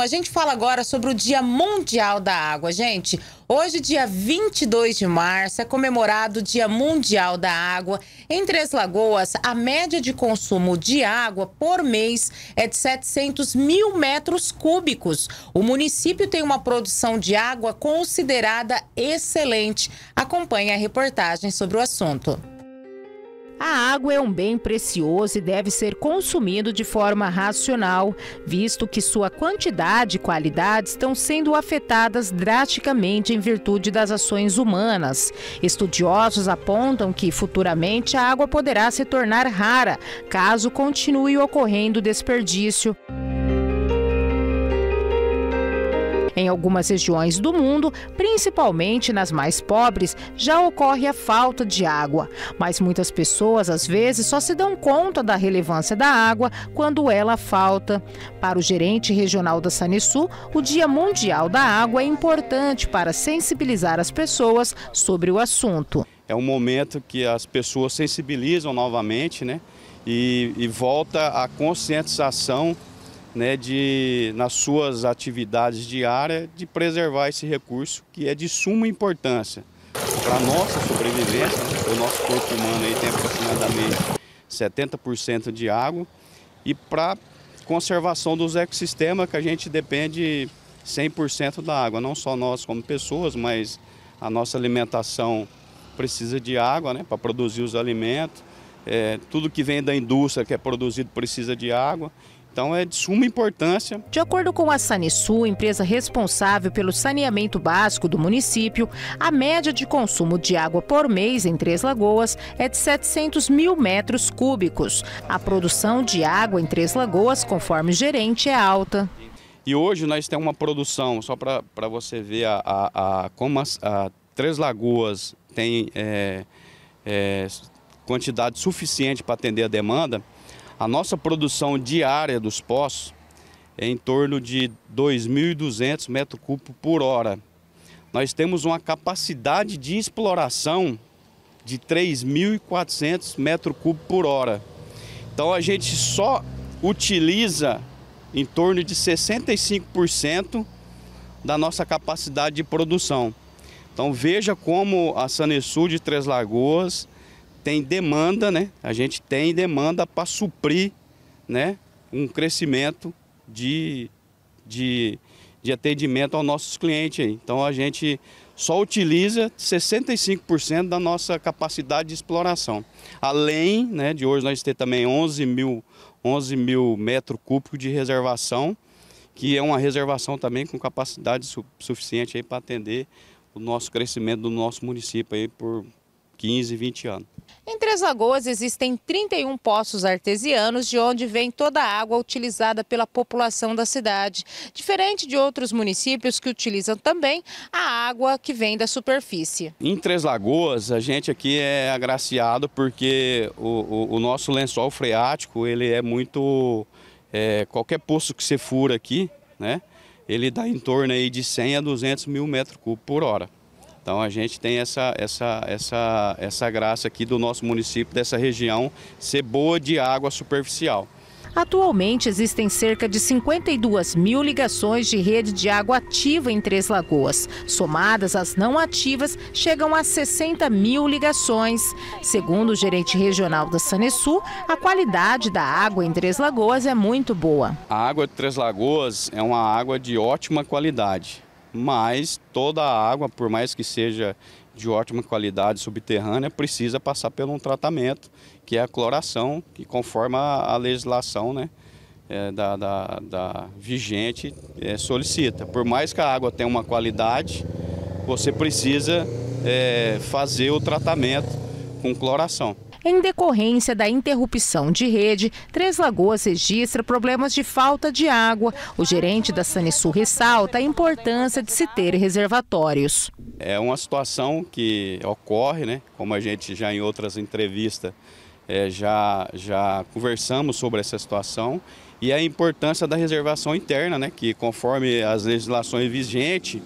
A gente fala agora sobre o Dia Mundial da Água, gente. Hoje, dia 22 de março, é comemorado o Dia Mundial da Água. Em Três Lagoas, a média de consumo de água por mês é de 700 mil metros cúbicos. O município tem uma produção de água considerada excelente. Acompanhe a reportagem sobre o assunto. A água é um bem precioso e deve ser consumido de forma racional, visto que sua quantidade e qualidade estão sendo afetadas drasticamente em virtude das ações humanas. Estudiosos apontam que futuramente a água poderá se tornar rara, caso continue ocorrendo desperdício. Em algumas regiões do mundo, principalmente nas mais pobres, já ocorre a falta de água. Mas muitas pessoas, às vezes, só se dão conta da relevância da água quando ela falta. Para o gerente regional da Sanesul, o Dia Mundial da Água é importante para sensibilizar as pessoas sobre o assunto. É um momento que as pessoas sensibilizam novamente né? e, e volta a conscientização né, de, nas suas atividades diárias, de preservar esse recurso que é de suma importância para a nossa sobrevivência. O nosso corpo humano aí tem aproximadamente 70% de água e para conservação dos ecossistemas que a gente depende 100% da água, não só nós como pessoas, mas a nossa alimentação precisa de água né, para produzir os alimentos, é, tudo que vem da indústria que é produzido precisa de água então é de suma importância. De acordo com a Sanisu, empresa responsável pelo saneamento básico do município, a média de consumo de água por mês em Três Lagoas é de 700 mil metros cúbicos. A produção de água em Três Lagoas, conforme o gerente, é alta. E hoje nós temos uma produção, só para você ver a, a, a como as, a Três Lagoas tem é, é, quantidade suficiente para atender a demanda, a nossa produção diária dos poços é em torno de 2.200 metros cúbicos por hora. Nós temos uma capacidade de exploração de 3.400 metros cúbicos por hora. Então a gente só utiliza em torno de 65% da nossa capacidade de produção. Então veja como a Sul de Três Lagoas tem demanda, né? A gente tem demanda para suprir, né? Um crescimento de, de, de atendimento aos nossos clientes. Aí. Então a gente só utiliza 65% da nossa capacidade de exploração. Além né, de hoje nós ter também 11 mil, 11 mil metros cúbicos de reservação, que é uma reservação também com capacidade su suficiente para atender o nosso crescimento do nosso município aí por 15, 20 anos. Em Três Lagoas existem 31 poços artesianos, de onde vem toda a água utilizada pela população da cidade, diferente de outros municípios que utilizam também a água que vem da superfície. Em Três Lagoas, a gente aqui é agraciado porque o, o, o nosso lençol freático, ele é muito... É, qualquer poço que você fura aqui, né, ele dá em torno aí de 100 a 200 mil metros cúbicos por hora. Então a gente tem essa, essa, essa, essa graça aqui do nosso município, dessa região, ser boa de água superficial. Atualmente existem cerca de 52 mil ligações de rede de água ativa em Três Lagoas. Somadas às não ativas, chegam a 60 mil ligações. Segundo o gerente regional da Sul, a qualidade da água em Três Lagoas é muito boa. A água de Três Lagoas é uma água de ótima qualidade mas toda a água, por mais que seja de ótima qualidade subterrânea, precisa passar por um tratamento, que é a cloração, que conforme a legislação né, é, da, da, da, vigente é, solicita. Por mais que a água tenha uma qualidade, você precisa é, fazer o tratamento com cloração. Em decorrência da interrupção de rede, Três Lagoas registra problemas de falta de água. O gerente da Sul ressalta a importância de se ter reservatórios. É uma situação que ocorre, né? como a gente já em outras entrevistas é, já, já conversamos sobre essa situação e a importância da reservação interna, né? que conforme as legislações vigentes,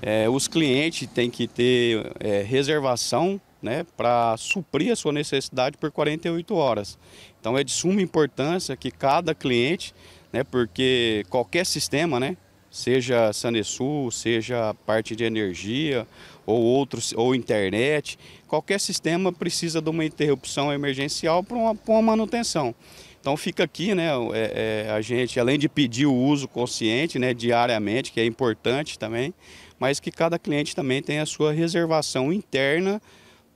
é, os clientes têm que ter é, reservação né, para suprir a sua necessidade por 48 horas. Então é de suma importância que cada cliente, né, porque qualquer sistema, né, seja Sanesul, seja parte de energia ou outros ou internet, qualquer sistema precisa de uma interrupção emergencial para uma, pra uma manutenção. Então fica aqui, né, é, é, a gente, além de pedir o uso consciente, né, diariamente, que é importante também, mas que cada cliente também tem a sua reservação interna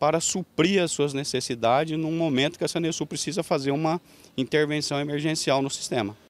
para suprir as suas necessidades num momento que a Sanesul precisa fazer uma intervenção emergencial no sistema.